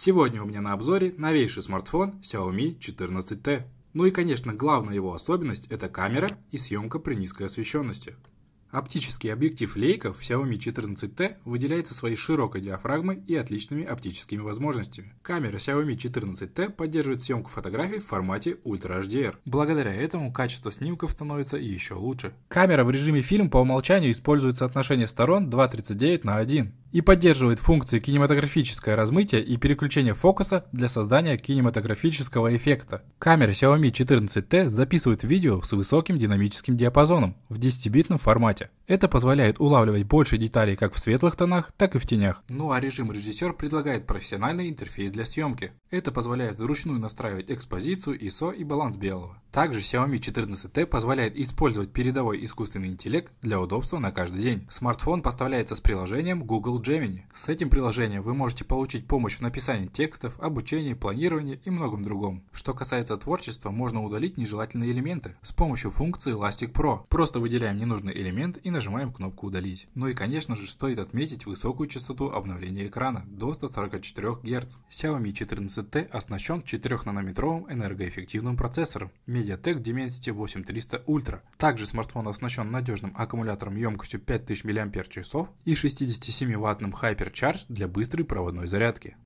Сегодня у меня на обзоре новейший смартфон Xiaomi 14T. Ну и, конечно, главная его особенность – это камера и съемка при низкой освещенности. Оптический объектив Leica в Xiaomi 14T выделяется своей широкой диафрагмой и отличными оптическими возможностями. Камера Xiaomi 14T поддерживает съемку фотографий в формате Ultra HDR. Благодаря этому качество снимков становится еще лучше. Камера в режиме фильм по умолчанию использует соотношение сторон 2.39 на 1 и поддерживает функции кинематографическое размытие и переключение фокуса для создания кинематографического эффекта. Камера Xiaomi 14T записывает видео с высоким динамическим диапазоном в 10-битном формате. Это позволяет улавливать больше деталей как в светлых тонах, так и в тенях. Ну а режим режиссер предлагает профессиональный интерфейс для съемки. Это позволяет вручную настраивать экспозицию, ISO и баланс белого. Также Xiaomi 14T позволяет использовать передовой искусственный интеллект для удобства на каждый день. Смартфон поставляется с приложением Google Gemini. С этим приложением вы можете получить помощь в написании текстов, обучении, планировании и многом другом. Что касается творчества, можно удалить нежелательные элементы с помощью функции Elastic Pro. Просто выделяем ненужный элемент и нажимаем кнопку «Удалить». Ну и конечно же стоит отметить высокую частоту обновления экрана до 144 Гц. Xiaomi 14T оснащен 4-нанометровым энергоэффективным процессором MediaTek Dimensity 8300 Ultra. Также смартфон оснащен надежным аккумулятором емкостью 5000 мАч и 67 Вт ваттным Hypercharge для быстрой проводной зарядки.